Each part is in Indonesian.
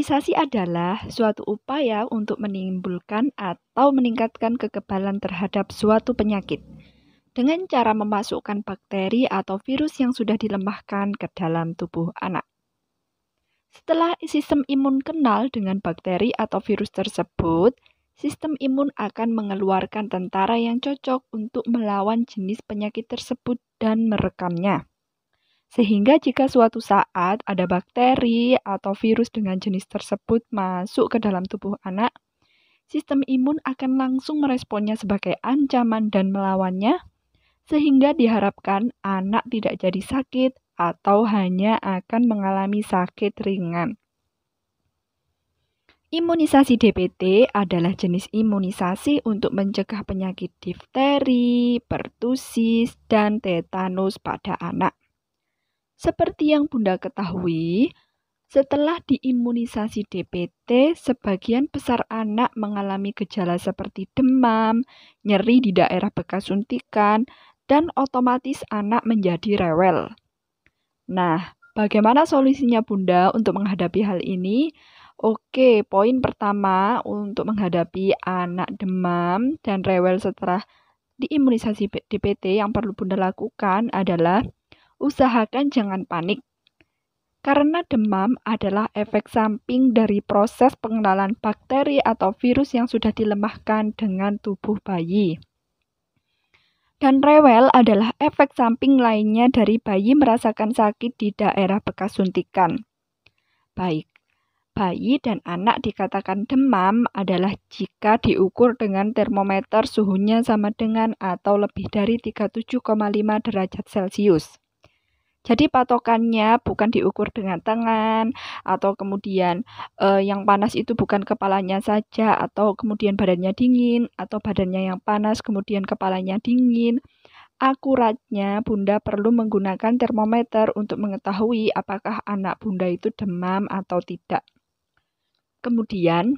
Imunisasi adalah suatu upaya untuk menimbulkan atau meningkatkan kekebalan terhadap suatu penyakit dengan cara memasukkan bakteri atau virus yang sudah dilemahkan ke dalam tubuh anak. Setelah sistem imun kenal dengan bakteri atau virus tersebut, sistem imun akan mengeluarkan tentara yang cocok untuk melawan jenis penyakit tersebut dan merekamnya. Sehingga jika suatu saat ada bakteri atau virus dengan jenis tersebut masuk ke dalam tubuh anak, sistem imun akan langsung meresponnya sebagai ancaman dan melawannya, sehingga diharapkan anak tidak jadi sakit atau hanya akan mengalami sakit ringan. Imunisasi DPT adalah jenis imunisasi untuk mencegah penyakit difteri, pertusis, dan tetanus pada anak. Seperti yang Bunda ketahui, setelah diimunisasi DPT, sebagian besar anak mengalami gejala seperti demam, nyeri di daerah bekas suntikan, dan otomatis anak menjadi rewel. Nah, bagaimana solusinya Bunda untuk menghadapi hal ini? Oke, poin pertama untuk menghadapi anak demam dan rewel setelah diimunisasi DPT yang perlu Bunda lakukan adalah usahakan jangan panik. Karena demam adalah efek samping dari proses pengenalan bakteri atau virus yang sudah dilemahkan dengan tubuh bayi. Dan rewel adalah efek samping lainnya dari bayi merasakan sakit di daerah bekas suntikan. Baik, bayi dan anak dikatakan demam adalah jika diukur dengan termometer suhunya sama dengan atau lebih dari 37,5 derajat Celcius. Jadi patokannya bukan diukur dengan tangan atau kemudian eh, yang panas itu bukan kepalanya saja atau kemudian badannya dingin atau badannya yang panas kemudian kepalanya dingin. Akuratnya Bunda perlu menggunakan termometer untuk mengetahui apakah anak Bunda itu demam atau tidak. Kemudian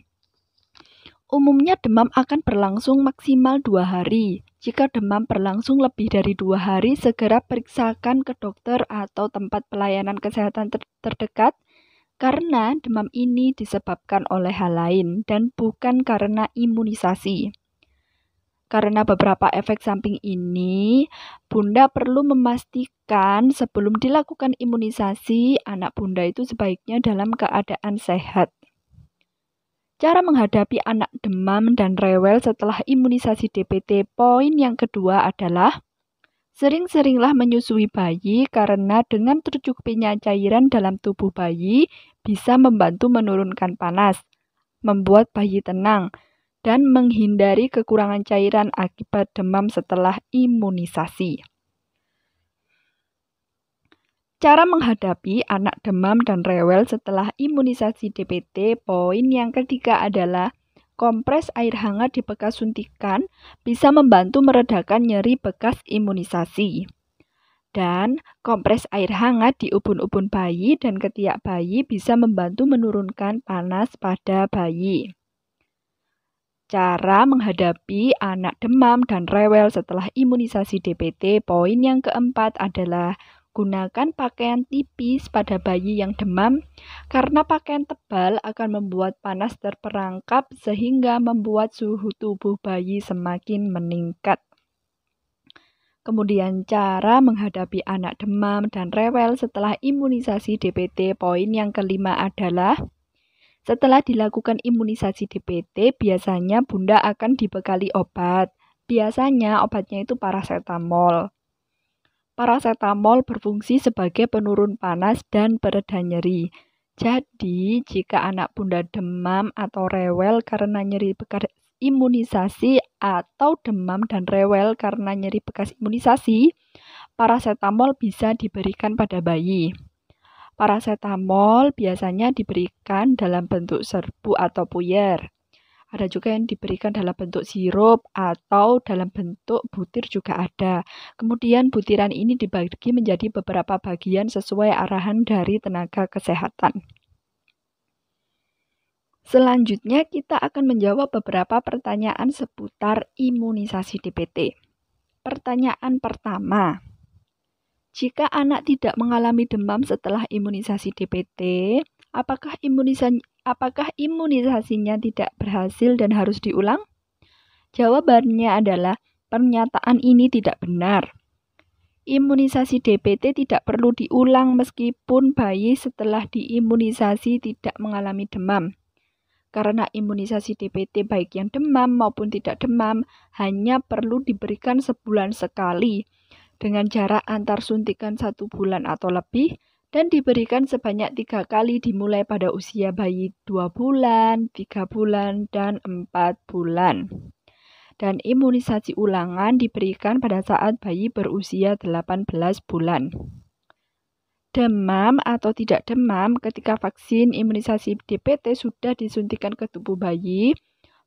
umumnya demam akan berlangsung maksimal dua hari. Jika demam berlangsung lebih dari dua hari, segera periksakan ke dokter atau tempat pelayanan kesehatan ter terdekat karena demam ini disebabkan oleh hal lain dan bukan karena imunisasi. Karena beberapa efek samping ini, bunda perlu memastikan sebelum dilakukan imunisasi, anak bunda itu sebaiknya dalam keadaan sehat. Cara menghadapi anak demam dan rewel setelah imunisasi DPT poin yang kedua adalah Sering-seringlah menyusui bayi karena dengan tercukupinya cairan dalam tubuh bayi bisa membantu menurunkan panas, membuat bayi tenang, dan menghindari kekurangan cairan akibat demam setelah imunisasi. Cara menghadapi anak demam dan rewel setelah imunisasi DPT, poin yang ketiga adalah kompres air hangat di bekas suntikan bisa membantu meredakan nyeri bekas imunisasi. Dan kompres air hangat di ubun-ubun bayi dan ketiak bayi bisa membantu menurunkan panas pada bayi. Cara menghadapi anak demam dan rewel setelah imunisasi DPT, poin yang keempat adalah Gunakan pakaian tipis pada bayi yang demam, karena pakaian tebal akan membuat panas terperangkap sehingga membuat suhu tubuh bayi semakin meningkat. Kemudian cara menghadapi anak demam dan rewel setelah imunisasi DPT. Poin yang kelima adalah setelah dilakukan imunisasi DPT, biasanya bunda akan dibekali obat. Biasanya obatnya itu paracetamol. Parasetamol berfungsi sebagai penurun panas dan pereda nyeri. Jadi, jika anak bunda demam atau rewel karena nyeri bekas imunisasi atau demam dan rewel karena nyeri bekas imunisasi, parasetamol bisa diberikan pada bayi. Parasetamol biasanya diberikan dalam bentuk serbu atau puyer. Ada juga yang diberikan dalam bentuk sirup atau dalam bentuk butir juga ada. Kemudian butiran ini dibagi menjadi beberapa bagian sesuai arahan dari tenaga kesehatan. Selanjutnya kita akan menjawab beberapa pertanyaan seputar imunisasi DPT. Pertanyaan pertama, jika anak tidak mengalami demam setelah imunisasi DPT, apakah imunisasi apakah imunisasinya tidak berhasil dan harus diulang? Jawabannya adalah pernyataan ini tidak benar. Imunisasi DPT tidak perlu diulang meskipun bayi setelah diimunisasi tidak mengalami demam. Karena imunisasi DPT baik yang demam maupun tidak demam hanya perlu diberikan sebulan sekali dengan jarak antar suntikan satu bulan atau lebih dan diberikan sebanyak tiga kali dimulai pada usia bayi 2 bulan, 3 bulan, dan 4 bulan. Dan imunisasi ulangan diberikan pada saat bayi berusia 18 bulan. Demam atau tidak demam ketika vaksin imunisasi DPT sudah disuntikan ke tubuh bayi,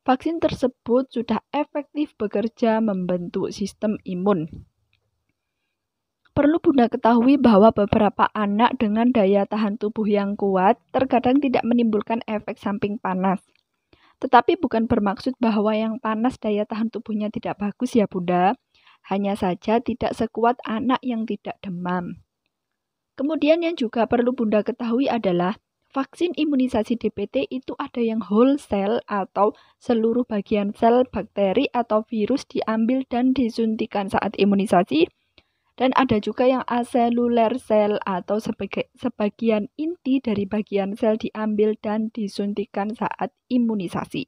vaksin tersebut sudah efektif bekerja membentuk sistem imun. Perlu Bunda ketahui bahwa beberapa anak dengan daya tahan tubuh yang kuat terkadang tidak menimbulkan efek samping panas. Tetapi bukan bermaksud bahwa yang panas daya tahan tubuhnya tidak bagus ya Bunda, hanya saja tidak sekuat anak yang tidak demam. Kemudian yang juga perlu Bunda ketahui adalah vaksin imunisasi DPT itu ada yang whole cell atau seluruh bagian sel bakteri atau virus diambil dan disuntikan saat imunisasi dan ada juga yang aseluler sel atau sebagai, sebagian inti dari bagian sel diambil dan disuntikan saat imunisasi.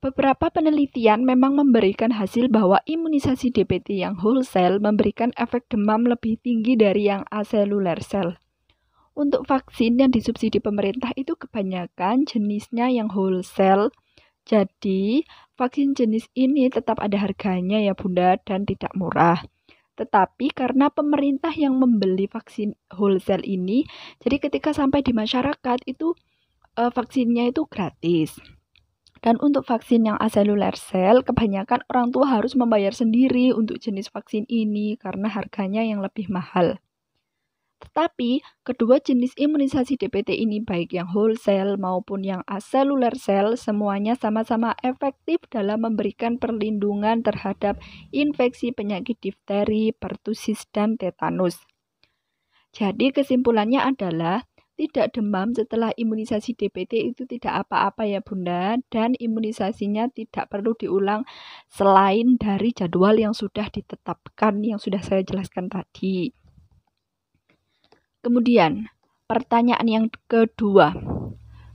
Beberapa penelitian memang memberikan hasil bahwa imunisasi DPT yang whole cell memberikan efek demam lebih tinggi dari yang aseluler sel. Untuk vaksin yang disubsidi pemerintah itu kebanyakan jenisnya yang whole cell, jadi, vaksin jenis ini tetap ada harganya ya Bunda dan tidak murah. Tetapi karena pemerintah yang membeli vaksin wholesale ini, jadi ketika sampai di masyarakat itu e, vaksinnya itu gratis. Dan untuk vaksin yang aseluler sel, kebanyakan orang tua harus membayar sendiri untuk jenis vaksin ini karena harganya yang lebih mahal. Tetapi, kedua jenis imunisasi DPT ini baik yang whole cell maupun yang aseluler cell semuanya sama-sama efektif dalam memberikan perlindungan terhadap infeksi penyakit difteri, pertusis, dan tetanus. Jadi kesimpulannya adalah tidak demam setelah imunisasi DPT itu tidak apa-apa ya Bunda dan imunisasinya tidak perlu diulang selain dari jadwal yang sudah ditetapkan yang sudah saya jelaskan tadi. Kemudian, pertanyaan yang kedua.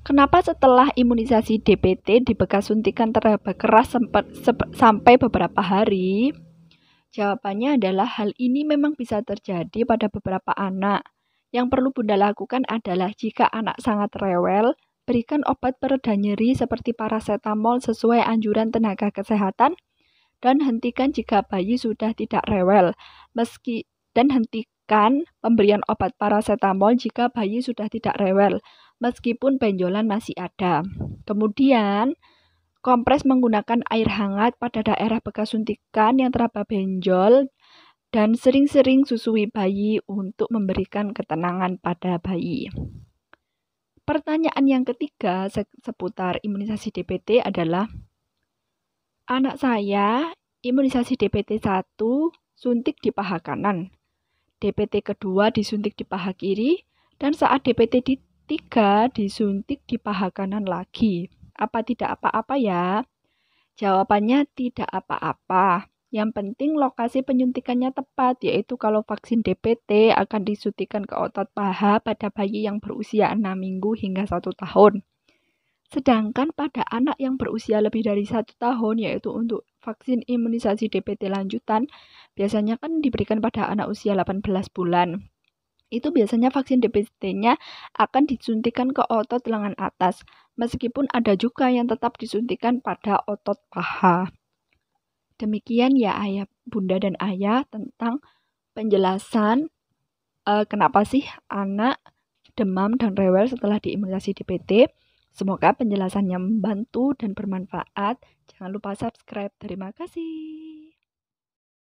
Kenapa setelah imunisasi DPT di bekas suntikan teraba keras sempat, sampai beberapa hari? Jawabannya adalah hal ini memang bisa terjadi pada beberapa anak. Yang perlu Bunda lakukan adalah jika anak sangat rewel, berikan obat pereda nyeri seperti paracetamol sesuai anjuran tenaga kesehatan dan hentikan jika bayi sudah tidak rewel. Meski dan henti Lakukan pemberian obat parasetamol jika bayi sudah tidak rewel, meskipun benjolan masih ada. Kemudian, kompres menggunakan air hangat pada daerah bekas suntikan yang teraba benjol dan sering-sering susui bayi untuk memberikan ketenangan pada bayi. Pertanyaan yang ketiga se seputar imunisasi DPT adalah Anak saya imunisasi DPT 1 suntik di paha kanan DPT kedua disuntik di paha kiri, dan saat DPT di tiga disuntik di paha kanan lagi. Apa tidak apa-apa ya? Jawabannya tidak apa-apa. Yang penting lokasi penyuntikannya tepat, yaitu kalau vaksin DPT akan disuntikan ke otot paha pada bayi yang berusia 6 minggu hingga 1 tahun. Sedangkan pada anak yang berusia lebih dari satu tahun, yaitu untuk vaksin imunisasi DPT lanjutan, biasanya kan diberikan pada anak usia 18 bulan. Itu biasanya vaksin DPT-nya akan disuntikan ke otot lengan atas, meskipun ada juga yang tetap disuntikan pada otot paha. Demikian ya ayah, bunda dan ayah tentang penjelasan uh, kenapa sih anak demam dan rewel setelah diimunisasi DPT. Semoga penjelasannya membantu dan bermanfaat. Jangan lupa subscribe. Terima kasih.